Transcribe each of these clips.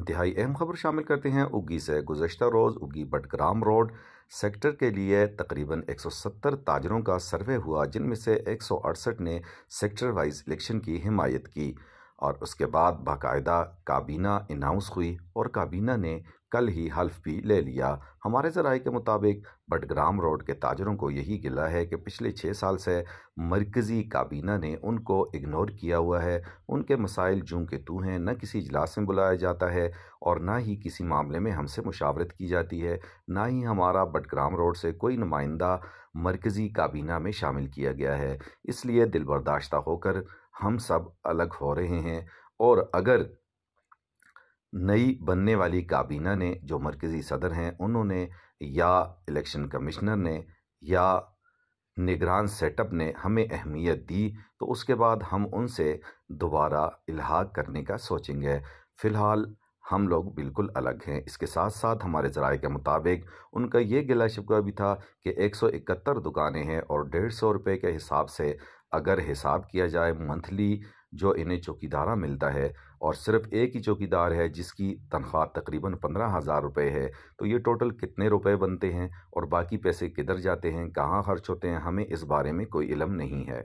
इंतहाई अहम खबर शामिल करते हैं उगी से गुजशत रोज़ उगी बटग्राम रोड सेक्टर के लिए तकरीबन 170 ताजरों का सर्वे हुआ जिनमें से एक ने सेक्टर वाइज इलेक्शन की हिमायत की और उसके बाद बाकायदा काबीना अनाउंस हुई और काबीना ने कल ही हल्फ भी ले लिया हमारे ज़राए के मुताबिक बटग्राम रोड के ताजरों को यही गिला है कि पिछले छः साल से मरकज़ी काबीना ने उनको इग्नोर किया हुआ है उनके मसाइल जूँ के तू हैं न किसी इजलास में बुलाया जाता है और ना ही किसी मामले में हमसे मुशावरत की जाती है ना ही हमारा बटग्राम रोड से कोई नुमाइंदा मरकज़ी काबीना में शामिल किया गया है इसलिए दिल बर्दाश्त होकर हम सब अलग हो रहे हैं और अगर नई बनने वाली काबीना ने जो मरकज़ी सदर हैं उन्होंने या इलेक्शन कमिश्नर ने या निगरान सेटअप ने हमें अहमियत दी तो उसके बाद हम उनसे दोबारा इलाहा करने का सोचेंगे फ़िलहाल हम लोग बिल्कुल अलग हैं इसके साथ साथ हमारे ज़राए के मुताबिक उनका ये गिला शिकवा भी था कि 171 दुकानें हैं और डेढ़ सौ रुपये के हिसाब से अगर हिसाब किया जाए मंथली जो इन्हें चौकीदारा मिलता है और सिर्फ एक ही चौकीदार है जिसकी तनख्वाह तकरीबन पंद्रह हज़ार रुपये है तो ये टोटल कितने रुपए बनते हैं और बाकी पैसे किधर जाते हैं कहाँ खर्च होते हैं हमें इस बारे में कोई इलम नहीं है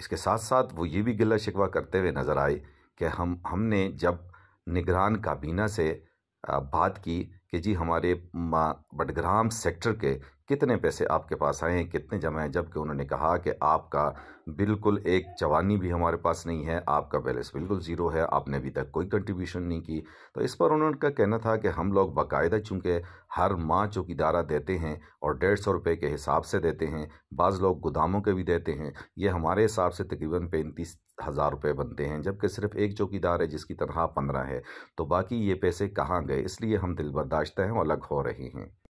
इसके साथ साथ वो ये भी गिला शिकवा करते हुए नज़र आए कि हम हमने जब निगरान काबीना से बात की कि जी हमारे बडग्राम सेक्टर के कितने पैसे आपके पास आए हैं कितने जमा हैं जबकि उन्होंने कहा कि आपका बिल्कुल एक जवानी भी हमारे पास नहीं है आपका बैलेंस बिल्कुल ज़ीरो है आपने अभी तक कोई कंट्रीब्यूशन नहीं की तो इस पर उनका कहना था कि हम लोग बाकायदा चूँकि हर माह चौकीदारा देते हैं और डेढ़ सौ रुपये के हिसाब से देते हैं बाज़ लोग गोदामों के भी देते हैं ये हमारे हिसाब से तकरीबन पैंतीस हज़ार रुपये बनते हैं जबकि सिर्फ एक चौकीदार है जिसकी तनख्वाह पंद्रह है तो बाकी ये पैसे कहाँ गए इसलिए हम दिल बर्दाश्त हैं और अलग हो रहे हैं